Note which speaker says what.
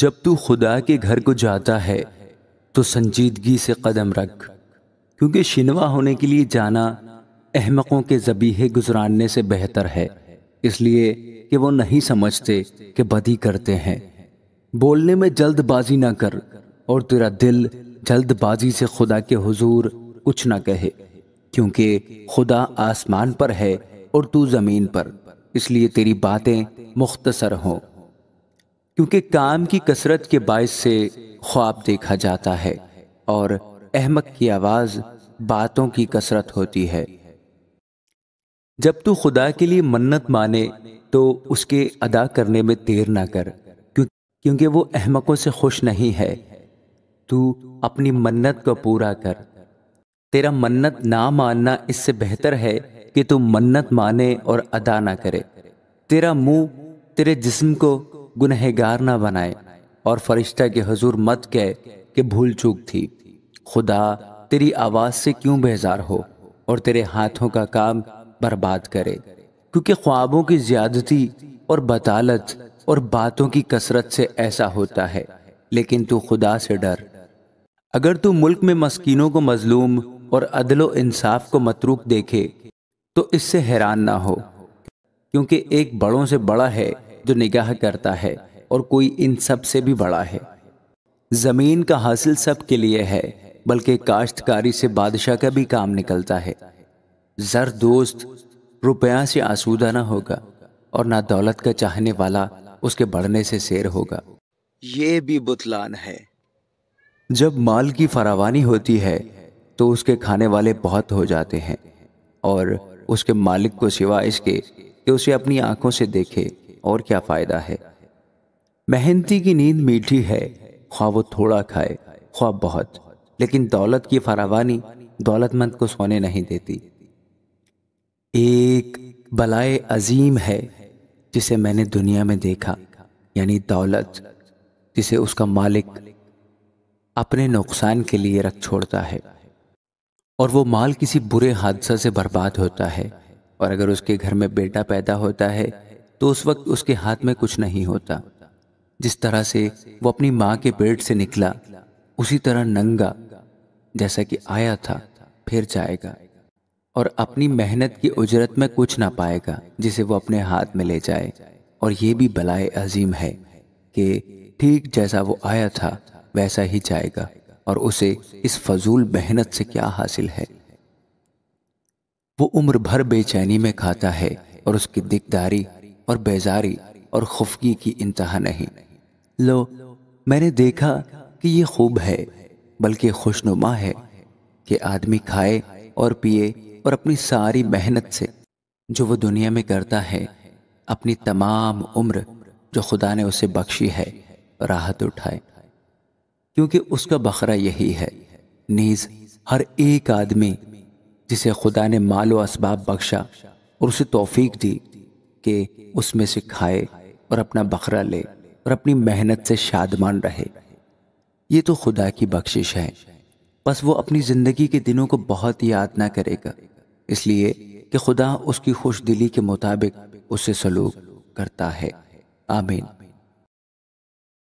Speaker 1: जब तू खुदा के घर को जाता है तो संजीदगी से कदम रख क्योंकि शिनवा होने के लिए जाना अहमकों के जबीहे गुजरानने से बेहतर है इसलिए कि वो नहीं समझते कि बदी करते हैं बोलने में जल्दबाजी ना कर और तेरा दिल जल्दबाजी से खुदा के हुजूर कुछ ना कहे क्योंकि खुदा आसमान पर है और तू ज़मीन पर इसलिए तेरी बातें मुख्तसर हों क्योंकि काम की कसरत के बायस से ख्वाब देखा जाता है और अहमक की आवाज़ बातों की कसरत होती है जब तू खुदा के लिए मन्नत माने तो उसके अदा करने में देर ना कर क्योंकि वो अहमकों से खुश नहीं है तू अपनी मन्नत को पूरा कर तेरा मन्नत ना मानना इससे बेहतर है कि तू मन्नत माने और अदा ना करे तेरा मुंह तेरे जिस्म को गुनहगार ना बनाए और फरिश्ता के हजूर मत कह कि भूल चूक थी खुदा तेरी आवाज़ से क्यों बेजार हो और तेरे हाथों का काम बर्बाद करे क्योंकि ख्वाबों की ज्यादती और बतालत और बातों की कसरत से ऐसा होता है लेकिन तू खुदा से डर अगर तू मुल्क में मस्किनों को मजलूम और अदलो इंसाफ को मतरूक देखे तो इससे हैरान ना हो क्योंकि एक बड़ों से बड़ा है जो निगाह करता है और कोई इन सब से भी बड़ा है जमीन का हासिल सब के लिए है बल्कि काश्तकारी से बादशाह का भी काम निकलता है जर दोस्त रुपया से आसूदा ना होगा और ना दौलत का चाहने वाला उसके बढ़ने से शेर होगा ये भी बुतलान है जब माल की फरावानी होती है तो उसके खाने वाले बहुत हो जाते हैं और उसके मालिक को सिवा इसके कि उसे अपनी आंखों से देखे और क्या फायदा है मेहनती की नींद मीठी है ख्वा वो थोड़ा खाए ख्वा बहुत लेकिन दौलत की फरावानी दौलतमंद को सोने नहीं देती एक बलाए अजीम है जिसे मैंने दुनिया में देखा यानी दौलत जिसे उसका मालिक अपने नुकसान के लिए रख छोड़ता है और वो माल किसी बुरे हादसा से बर्बाद होता है और अगर उसके घर में बेटा पैदा होता है तो उस वक्त उसके हाथ में कुछ नहीं होता जिस तरह से वो अपनी माँ के पेट से निकला उसी तरह नंगा जैसा कि आया था फिर जाएगा और अपनी मेहनत की उजरत में कुछ ना पाएगा जिसे वो अपने हाथ में ले जाए और ये भी बलाए अजीम है कि ठीक जैसा वो आया था वैसा ही जाएगा और उसे इस फजूल मेहनत से क्या हासिल है वो उम्र भर बेचैनी में खाता है और उसकी दिकदारी और बेजारी और खुफगी की इंतहा नहीं लो मैंने देखा कि ये खूब है बल्कि खुशनुमा है कि आदमी खाए और पिए और अपनी सारी मेहनत से जो वो दुनिया में करता है अपनी तमाम उम्र जो खुदा ने उसे बख्शी है राहत उठाए क्योंकि उसका बखरा यही है नीज हर एक आदमी जिसे खुदा ने मालो असबाब बख्शा और उसे तोफीक दी के उसमें से खाए और अपना बकरा ले और अपनी मेहनत से शादमान रहे ये तो खुदा की बख्शिश है बस वो अपनी ज़िंदगी के दिनों को बहुत याद ना करेगा इसलिए कि खुदा उसकी खुश दिली के मुताबिक उससे सलूक करता है आमीन